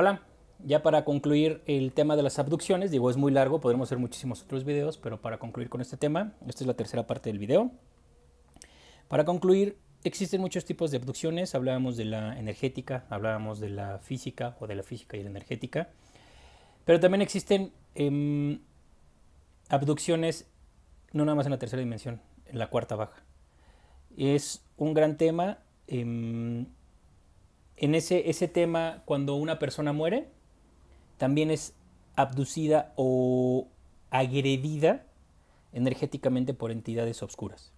Hola, ya para concluir el tema de las abducciones, digo es muy largo, podremos hacer muchísimos otros videos, pero para concluir con este tema, esta es la tercera parte del video. Para concluir, existen muchos tipos de abducciones, hablábamos de la energética, hablábamos de la física o de la física y la energética, pero también existen em, abducciones no nada más en la tercera dimensión, en la cuarta baja. Es un gran tema. Em, en ese, ese tema, cuando una persona muere, también es abducida o agredida energéticamente por entidades oscuras.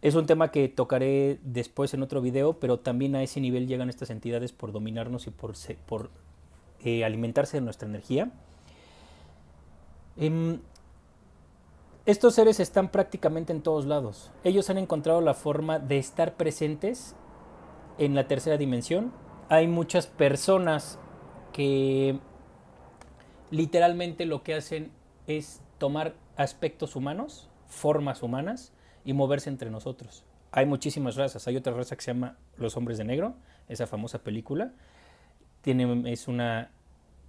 Es un tema que tocaré después en otro video, pero también a ese nivel llegan estas entidades por dominarnos y por, por eh, alimentarse de nuestra energía. Em, estos seres están prácticamente en todos lados. Ellos han encontrado la forma de estar presentes en la tercera dimensión. Hay muchas personas que literalmente lo que hacen es tomar aspectos humanos, formas humanas y moverse entre nosotros. Hay muchísimas razas. Hay otra raza que se llama Los Hombres de Negro, esa famosa película. Tiene, es una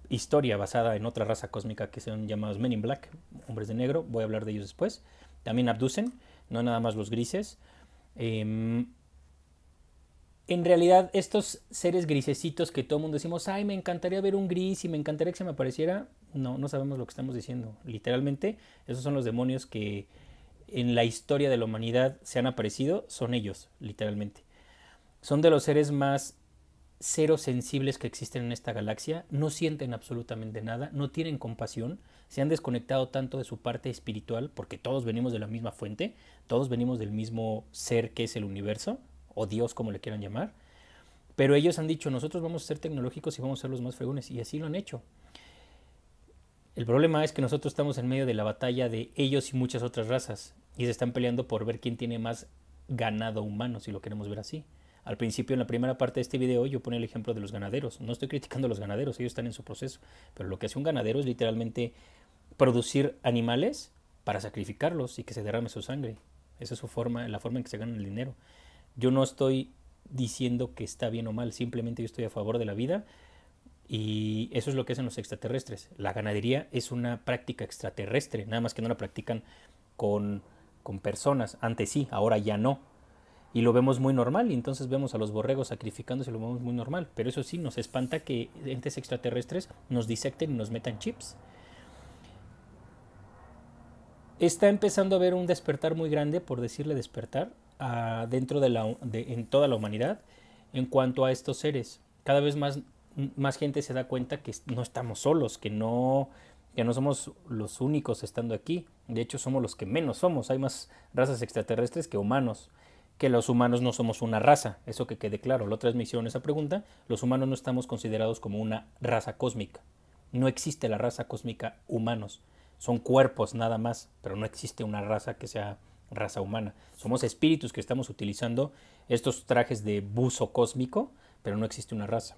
historia basada en otra raza cósmica que son llamados Men in Black, Hombres de Negro. Voy a hablar de ellos después. También abducen, no nada más los grises. Em, en realidad estos seres grisecitos que todo mundo decimos, ay, me encantaría ver un gris y me encantaría que se me apareciera, no, no sabemos lo que estamos diciendo. Literalmente, esos son los demonios que en la historia de la humanidad se han aparecido, son ellos, literalmente. Son de los seres más cero sensibles que existen en esta galaxia, no sienten absolutamente nada, no tienen compasión, se han desconectado tanto de su parte espiritual, porque todos venimos de la misma fuente, todos venimos del mismo ser que es el universo, o Dios, como le quieran llamar. Pero ellos han dicho, nosotros vamos a ser tecnológicos y vamos a ser los más fregones, y así lo han hecho. El problema es que nosotros estamos en medio de la batalla de ellos y muchas otras razas, y se están peleando por ver quién tiene más ganado humano, si lo queremos ver así. Al principio, en la primera parte de este video, yo pone el ejemplo de los ganaderos. No estoy criticando a los ganaderos, ellos están en su proceso. Pero lo que hace un ganadero es literalmente producir animales para sacrificarlos y que se derrame su sangre. Esa es su forma, la forma en que se gana el dinero. Yo no estoy diciendo que está bien o mal, simplemente yo estoy a favor de la vida y eso es lo que hacen los extraterrestres. La ganadería es una práctica extraterrestre, nada más que no la practican con, personas. Antes sí, ahora ya no. Y lo vemos muy normal y entonces vemos a los borregos sacrificándose, lo vemos muy normal. Pero eso sí, nos espanta que entes extraterrestres nos disecten y nos metan chips está empezando a haber un despertar muy grande, por decirle despertar, dentro de la, en toda la humanidad en cuanto a estos seres. Cada vez más, más gente se da cuenta que no estamos solos, que no, que no somos los únicos estando aquí. De hecho, somos los que menos somos. Hay más razas extraterrestres que humanos. Que los humanos no somos una raza. Eso que quede claro. La otra vez esa pregunta. Los humanos no estamos considerados como una raza cósmica. No existe la raza cósmica humanos. Son cuerpos nada más, pero no existe una raza que sea raza humana. Somos espíritus que estamos utilizando estos trajes de buzo cósmico, pero no existe una raza.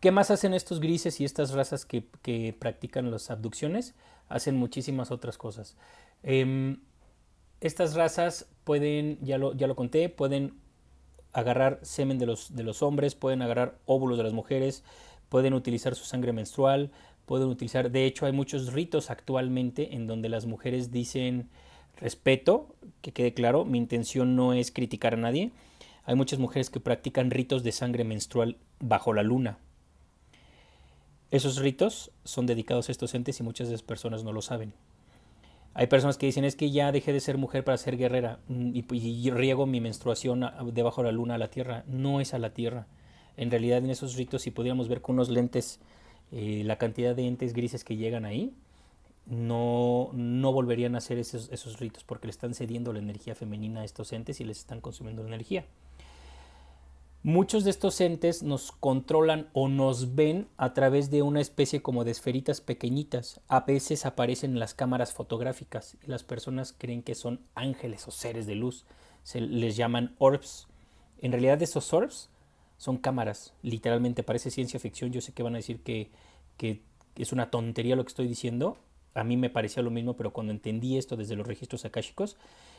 ¿Qué más hacen estos grises y estas razas que, practican las abducciones? Hacen muchísimas otras cosas. Em, estas razas pueden, ya lo, ya lo conté, pueden agarrar semen de los, de los hombres, pueden agarrar óvulos de las mujeres, pueden utilizar su sangre menstrual, pueden utilizar, de hecho hay muchos ritos actualmente en donde las mujeres dicen, respeto, que quede claro, mi intención no es criticar a nadie. Hay muchas mujeres que practican ritos de sangre menstrual bajo la luna. Esos ritos son dedicados a estos entes y muchas de personas no lo saben. Hay personas que dicen, es que ya dejé de ser mujer para ser guerrera mm, pues, y, riego mi menstruación debajo de la luna a la tierra. No es a la tierra. En realidad en esos ritos, si pudiéramos ver con unos lentes eh, la cantidad de entes grises que llegan ahí, no, no volverían a hacer esos, ritos porque le están cediendo la energía femenina a estos entes y les están consumiendo la energía. Muchos de estos entes nos controlan o nos ven a través de una especie como de esferitas pequeñitas. A veces aparecen en las cámaras fotográficas y las personas creen que son ángeles o seres de luz. Se les llaman orbs. En realidad esos orbs son cámaras, literalmente parece ciencia ficción. Yo sé que van a decir que es una tontería lo que estoy diciendo, a mí me parecía lo mismo, pero cuando entendí esto desde los registros akáshicos,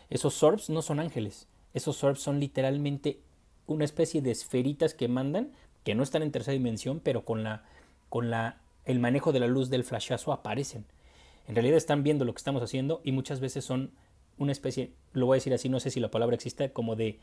esos sorbs no son ángeles. Esos sorbs son literalmente una especie de esferitas que mandan, que no están en tercera dimensión, pero con la con la el manejo de la luz del flashazo aparecen. En realidad están viendo lo que estamos haciendo y muchas veces son una especie, lo voy a decir así, no sé si la palabra existe, como de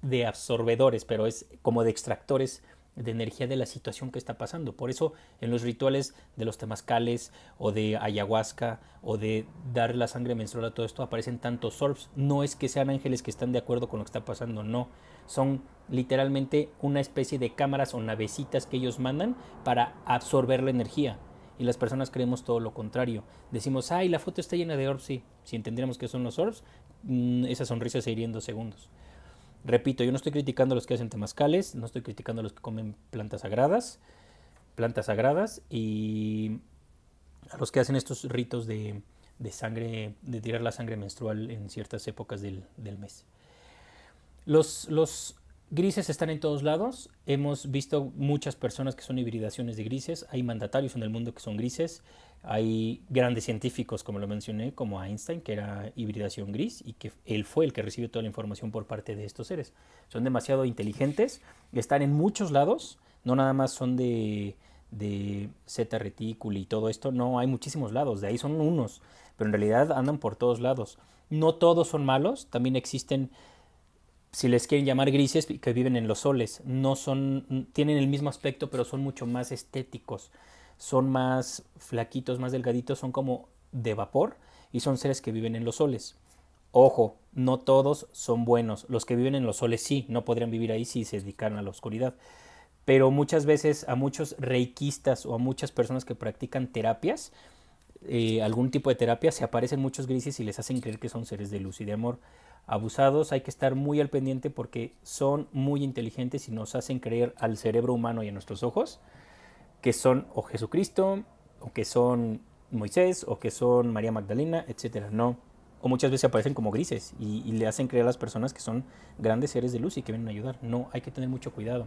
de absorbedores, pero es como de extractores de energía de la situación que está pasando. Por eso en los rituales de los temazcales o de ayahuasca o de dar la sangre menstrual a todo esto aparecen tantos orbs. No es que sean ángeles que están de acuerdo con lo que está pasando, no. Son literalmente una especie de cámaras o navecitas que ellos mandan para absorber la energía. Y las personas creemos todo lo contrario. Decimos, ay, la foto está llena de orbs, sí. Si entendiéramos que son los orbs, mm, esa sonrisa se iría en dos segundos. Repito, yo no estoy criticando a los que hacen temazcales, no estoy criticando a los que comen plantas sagradas, plantas sagradas y a los que hacen estos ritos de, sangre, de tirar la sangre menstrual en ciertas épocas del, del mes. Los, los Grises están en todos lados. Hemos visto muchas personas que son hibridaciones de grises. Hay mandatarios en el mundo que son grises. Hay grandes científicos, como lo mencioné, como Einstein, que era hibridación gris y que él fue el que recibió toda la información por parte de estos seres. Son demasiado inteligentes, están en muchos lados. No nada más son de, de Z retícula y todo esto. No, hay muchísimos lados. De ahí son unos, pero en realidad andan por todos lados. No todos son malos. También existen si les quieren llamar grises, que viven en los soles. No son, tienen el mismo aspecto, pero son mucho más estéticos. Son más flaquitos, más delgaditos, son como de vapor y son seres que viven en los soles. Ojo, no todos son buenos. Los que viven en los soles sí, no podrían vivir ahí si se dedicaran a la oscuridad. Pero muchas veces a muchos reikistas o a muchas personas que practican terapias, eh, algún tipo de terapia, se aparecen muchos grises y les hacen creer que son seres de luz y de amor abusados, hay que estar muy al pendiente porque son muy inteligentes y nos hacen creer al cerebro humano y a nuestros ojos que son o Jesucristo, o que son Moisés, o que son María Magdalena, etcétera, no. O muchas veces aparecen como grises y, le hacen creer a las personas que son grandes seres de luz y que vienen a ayudar. No, hay que tener mucho cuidado.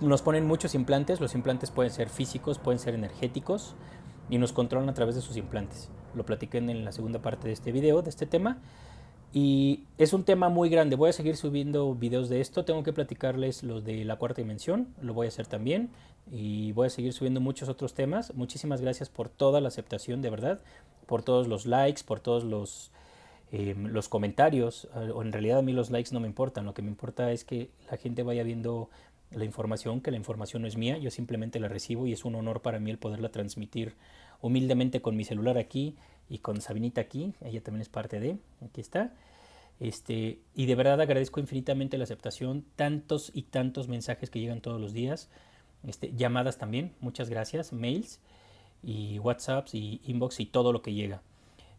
Nos ponen muchos implantes, los implantes pueden ser físicos, pueden ser energéticos, y nos controlan a través de sus implantes. Lo platiqué en la segunda parte de este video, de este tema, y es un tema muy grande. Voy a seguir subiendo videos de esto. Tengo que platicarles los de la cuarta dimensión. Lo voy a hacer también. Y voy a seguir subiendo muchos otros temas. Muchísimas gracias por toda la aceptación, de verdad. Por todos los likes, por todos los, eh, los comentarios. Ah, en realidad a mí los likes no me importan. Lo que me importa es que la gente vaya viendo la información, que la información no es mía. Yo simplemente la recibo y es un honor para mí el poderla transmitir humildemente con mi celular aquí y con Sabinita aquí, ella también es parte de, aquí está. Este, y de verdad agradezco infinitamente la aceptación, tantos y tantos mensajes que llegan todos los días, este, llamadas también, muchas gracias, mails y WhatsApps y inbox y todo lo que llega.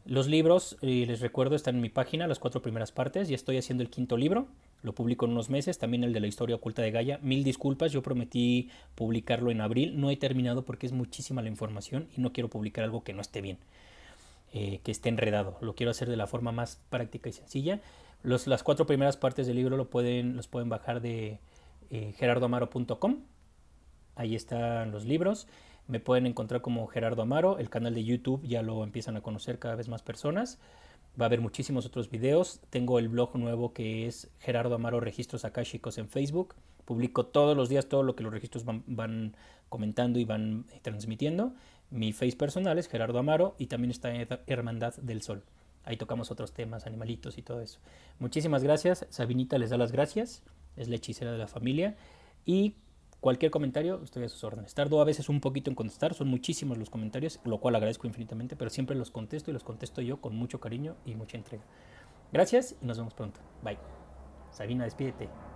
Los libros, eh, les recuerdo, están en mi página, las cuatro primeras partes, ya estoy haciendo el quinto libro, lo publico en unos meses, también el de la historia oculta de Gaia. Mil disculpas, yo prometí publicarlo en abril, no he terminado porque es muchísima la información y no quiero publicar algo que no esté bien. Eh, que esté enredado. Lo quiero hacer de la forma más práctica y sencilla. las cuatro primeras partes del libro pueden, los pueden bajar de eh, gerardoamaro.com. Ahí están los libros. Me pueden encontrar como Gerardo Amaro. El canal de YouTube ya lo empiezan a conocer cada vez más personas. Va a haber muchísimos otros videos. Tengo el blog nuevo que es Gerardo Amaro Registros Akashicos en Facebook. Publico todos los días todo lo que los registros van comentando y van eh, transmitiendo. Mi face personal es Gerardo Amaro y también está Hermandad del Sol. Ahí tocamos otros temas, animalitos y todo eso. Muchísimas gracias. Sabinita les da las gracias. Es la hechicera de la familia. Y cualquier comentario, estoy a sus órdenes. Tardo a veces un poquito en contestar, son muchísimos los comentarios, lo cual agradezco infinitamente, pero siempre los contesto y los contesto yo con mucho cariño y mucha entrega. Gracias y nos vemos pronto. Bye. Sabina, despídete.